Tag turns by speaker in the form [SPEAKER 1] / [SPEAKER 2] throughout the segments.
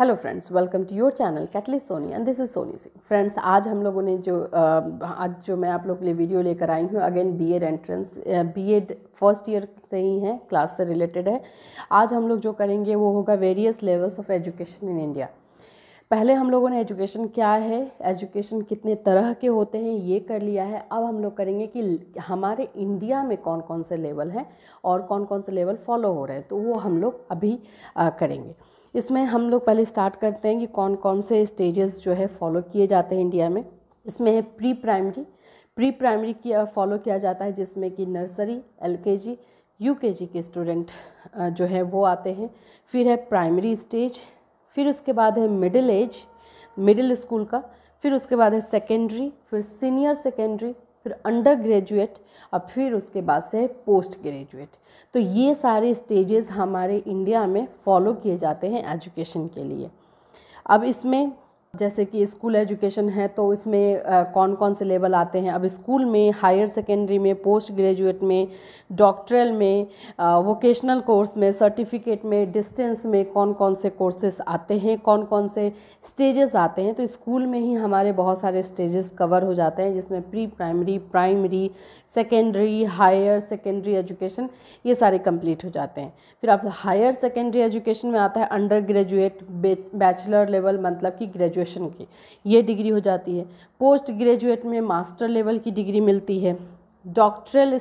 [SPEAKER 1] hello friends welcome to your channel कैटली Soni and this is Soni Singh friends आज हम लोगों ने जो आज जो मैं आप लोग के लिए वीडियो लेकर आई हूँ again B Ed entrance B Ed first year से ही है क्लास से रिलेटेड है आज हम लोग जो करेंगे वो होगा various levels of education in India पहले हम लोगों ने एजुकेशन क्या है एजुकेशन कितने तरह के होते हैं ये कर लिया है अब हम लोग करेंगे कि हमारे इंडिया में कौन कौन से लेवल हैं और कौन कौन से लेवल फॉलो हो रहे हैं तो वो हम लोग अभी करेंगे इसमें हम लोग पहले स्टार्ट करते हैं कि कौन कौन से स्टेजेस जो है फॉलो किए जाते हैं इंडिया में इसमें है प्री प्राइमरी प्री प्राइमरी किया फॉलो किया जाता है जिसमें कि नर्सरी एलकेजी यूकेजी के स्टूडेंट जो है वो आते हैं फिर है प्राइमरी स्टेज फिर उसके बाद है मिडिल एज मिडिल स्कूल का फिर उसके बाद है सेकेंडरी फिर सीनियर सेकेंडरी फिर अंडर ग्रेजुएट और फिर उसके बाद से पोस्ट ग्रेजुएट तो ये सारे स्टेजेस हमारे इंडिया में फॉलो किए जाते हैं एजुकेशन के लिए अब इसमें जैसे कि स्कूल एजुकेशन है तो इसमें कौन कौन से लेवल आते हैं अब स्कूल में हायर सेकेंडरी में पोस्ट ग्रेजुएट में डॉक्टरल में वोकेशनल कोर्स में सर्टिफिकेट में डिस्टेंस में कौन कौन से कोर्सेस आते हैं कौन कौन से स्टेजेस आते हैं तो स्कूल में ही हमारे बहुत सारे स्टेजेस कवर हो जाते हैं जिसमें pre primary primary secondary higher secondary education ये सारे कंप्लीट हो जाते हैं फिर अब हायर सेकेंडरी एजुकेशन में आता है अंडर ग्रेजुएट बैचलर लेवल मतलब कि ग्रेजुएट ग्रेजुएशन की ये डिग्री हो जाती है पोस्ट ग्रेजुएट में मास्टर लेवल की डिग्री मिलती है डॉक्टरल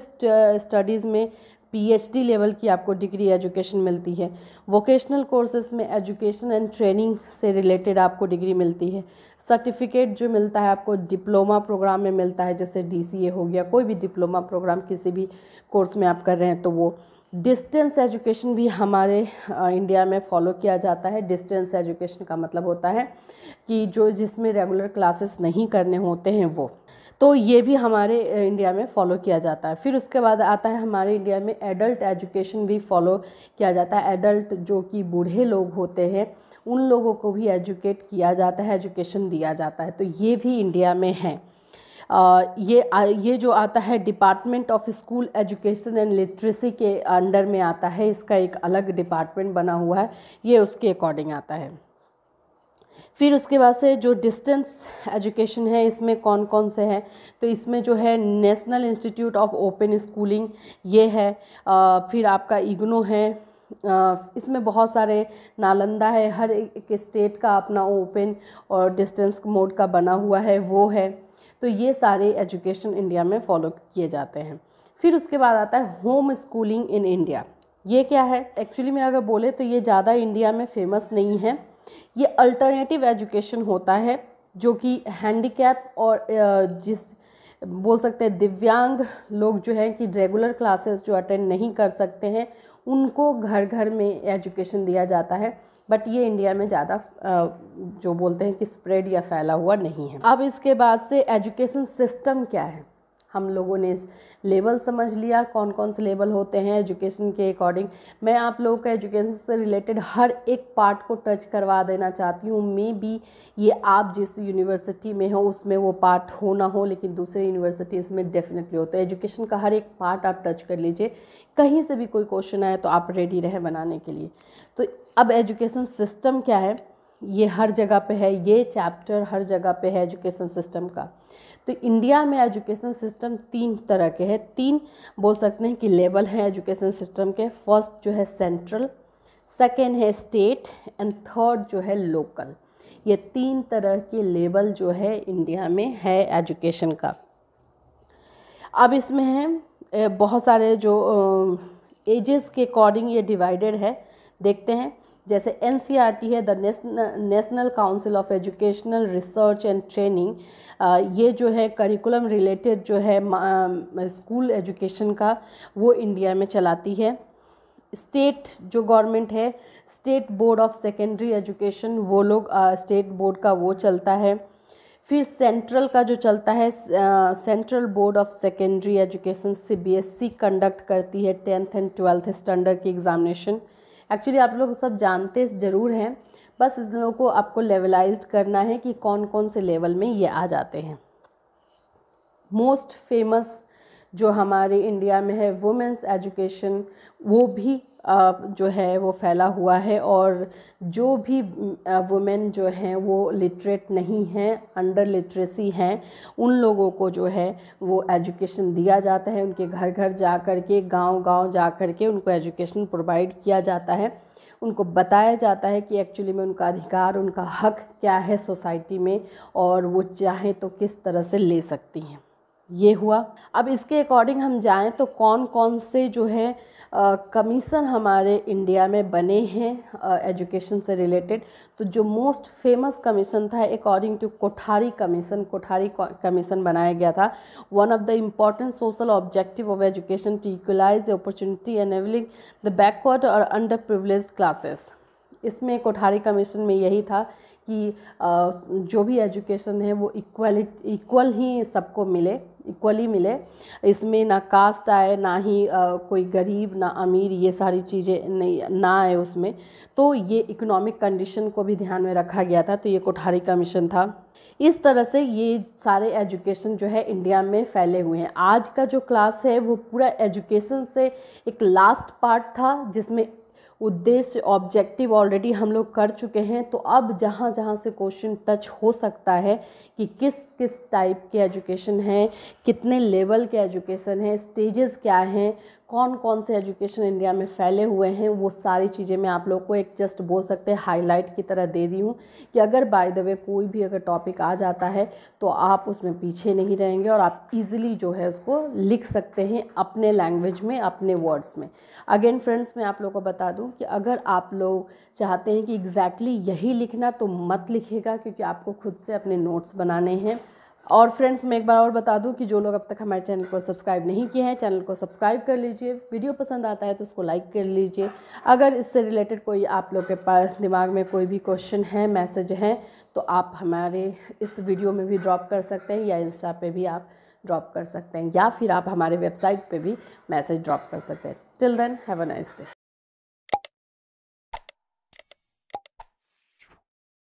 [SPEAKER 1] स्टडीज़ में पीएचडी लेवल की आपको डिग्री एजुकेशन मिलती है वोकेशनल कोर्सेज में एजुकेशन एंड ट्रेनिंग से रिलेटेड आपको डिग्री मिलती है सर्टिफिकेट जो मिलता है आपको डिप्लोमा प्रोग्राम में मिलता है जैसे डीसीए हो गया कोई भी डिप्लोमा प्रोग्राम किसी भी कोर्स में आप कर रहे हैं तो वो डिस्टेंस एजुकेशन भी हमारे इंडिया में फॉलो किया जाता है डिस्टेंस एजुकेशन का मतलब होता है कि जो जिसमें रेगुलर क्लासेस नहीं करने होते हैं वो तो ये भी हमारे इंडिया में फॉलो किया जाता है फिर उसके बाद आता है हमारे इंडिया में एडल्ट एजुकेशन भी फॉलो किया जाता है एडल्ट जो कि बूढ़े लोग होते हैं उन लोगों को भी एजुकेट किया जाता है एजुकेशन दिया जाता है तो ये भी इंडिया में है ये ये जो आता है department of school education and literacy के अंडर में आता है इसका एक अलग डिपार्टमेंट बना हुआ है ये उसके अकॉर्डिंग आता है फिर उसके बाद से जो डिस्टेंस एजुकेशन है इसमें कौन कौन से हैं तो इसमें जो है national institute of open schooling ये है फिर आपका इग्नो है इसमें बहुत सारे नालंदा है हर एक स्टेट का अपना ओपन और डिस्टेंस मोड का बना हुआ है वो है तो ये सारे एजुकेशन इंडिया में फॉलो किए जाते हैं फिर उसके बाद आता है होम स्कूलिंग इन इंडिया ये क्या है एक्चुअली में अगर बोले तो ये ज़्यादा इंडिया में फेमस नहीं है ये अल्टरनेटिव एजुकेशन होता है जो कि हैंडीकैप और जिस बोल सकते हैं दिव्यांग लोग जो हैं कि रेगुलर क्लासेस जो अटेंड नहीं कर सकते हैं उनको घर घर में एजुकेशन दिया जाता है बट ये इंडिया में ज़्यादा जो बोलते हैं कि स्प्रेड या फैला हुआ नहीं है अब इसके बाद से एजुकेशन सिस्टम क्या है हम लोगों ने लेवल समझ लिया कौन कौन से लेवल होते हैं एजुकेशन के अकॉर्डिंग मैं आप लोगों का एजुकेशन से रिलेटेड हर एक पार्ट को टच करवा देना चाहती हूँ मे बी ये आप जिस यूनिवर्सिटी में हो उसमें वो पार्ट हो ना हो लेकिन दूसरे यूनिवर्सिटीज़ में डेफिनेटली हो तो एजुकेशन का हर एक पार्ट आप टच कर लीजिए कहीं से भी कोई क्वेश्चन आए तो आप रेडी रहें बनाने के लिए तो अब एजुकेशन सिस्टम क्या है ये हर जगह पे है ये चैप्टर हर जगह पे है एजुकेशन सिस्टम का तो इंडिया में एजुकेशन सिस्टम तीन तरह के हैं तीन बोल सकते हैं कि लेवल हैं एजुकेशन सिस्टम के फर्स्ट जो है सेंट्रल सेकेंड है स्टेट एंड थर्ड जो है लोकल ये तीन तरह के लेवल जो है इंडिया में है एजुकेशन का अब इसमें है बहुत सारे जो एजेस के अकॉर्डिंग ये डिवाइडेड है देखते हैं जैसे एन e है the national council of educational research and training ये जो है करिकुलम रिलेटेड जो है स्कूल एजुकेशन का वो इंडिया में चलाती है स्टेट जो गवर्नमेंट है state board of secondary education वो लोग स्टेट बोर्ड का वो चलता है फिर सेंट्रल का जो चलता है central board of secondary education C B S C conduct करती है टेंथ एंड ट्वेल्थ स्टैंडर्ड की एग्ज़ामिनेशन एक्चुअली आप लोग सब जानते ज़रूर हैं बस इस लोगों को आपको लेवलाइज करना है कि कौन कौन से लेवल में ये आ जाते हैं मोस्ट फेमस जो हमारे इंडिया में है वुमेंस एजुकेशन वो भी जो है वो फैला हुआ है और जो भी वुमेन जो हैं वो लिटरेट नहीं हैं अंडर लिटरेसी हैं उन लोगों को जो है वो एजुकेशन दिया जाता है उनके घर घर जा कर के गाँव गाँव जा कर के उनको एजुकेशन प्रोवाइड किया जाता है उनको बताया जाता है कि एक्चुअली में उनका अधिकार उनका हक क्या है सोसाइटी में और वो चाहें तो किस तरह से ले सकती हैं ये हुआ अब इसके अकॉर्डिंग हम जाएं तो कौन कौन से जो है कमीशन हमारे इंडिया में बने हैं एजुकेशन से रिलेटेड तो जो मोस्ट फेमस कमीशन था according to Kothari commission Kothari commission बनाया गया था one of the important social objective of education to equalise opportunity enabling the backward और अंडर प्रिवलेज क्लासेस इसमें कोठारी कमीशन में यही था कि जो भी एजुकेशन है वो इक्वल इक्वल ही सबको मिले इक्वली मिले इसमें ना कास्ट आए ना ही आ, कोई गरीब ना अमीर ये सारी चीज़ें नहीं ना आए उसमें तो ये इकोनॉमिक कंडीशन को भी ध्यान में रखा गया था तो ये कोठारी कमीशन था इस तरह से ये सारे एजुकेशन जो है इंडिया में फैले हुए हैं आज का जो क्लास है वो पूरा एजुकेशन से एक लास्ट पार्ट था जिसमें उद्देश्य ऑब्जेक्टिव ऑलरेडी हम लोग कर चुके हैं तो अब जहाँ जहाँ से क्वेश्चन टच हो सकता है कि किस किस टाइप के एजुकेशन है कितने लेवल के एजुकेशन है स्टेजेस क्या हैं कौन कौन से एजुकेशन इंडिया में फैले हुए हैं वो सारी चीज़ें मैं आप लोग को एक जस्ट बोल सकते हैं हाईलाइट की तरह दे दी हूँ कि अगर बाय द वे कोई भी अगर टॉपिक आ जाता है तो आप उसमें पीछे नहीं रहेंगे और आप इजीली जो है उसको लिख सकते हैं अपने लैंग्वेज में अपने वर्ड्स में अगेन फ्रेंड्स मैं आप लोग को बता दूँ कि अगर आप लोग चाहते हैं कि एग्जैक्टली exactly यही लिखना तो मत लिखेगा क्योंकि आपको खुद से अपने नोट्स बनाने हैं और फ्रेंड्स मैं एक बार और बता दूं कि जो लोग अब तक हमारे चैनल को सब्सक्राइब नहीं किए हैं चैनल को सब्सक्राइब कर लीजिए वीडियो पसंद आता है तो उसको लाइक कर लीजिए अगर इससे रिलेटेड कोई आप लोग के पास दिमाग में कोई भी क्वेश्चन है मैसेज है तो आप हमारे इस वीडियो में भी ड्रॉप कर सकते हैं या इंस्टा पर भी आप ड्रॉप कर सकते हैं या फिर आप हमारे वेबसाइट पर भी मैसेज ड्रॉप कर सकते हैं till then have a nice day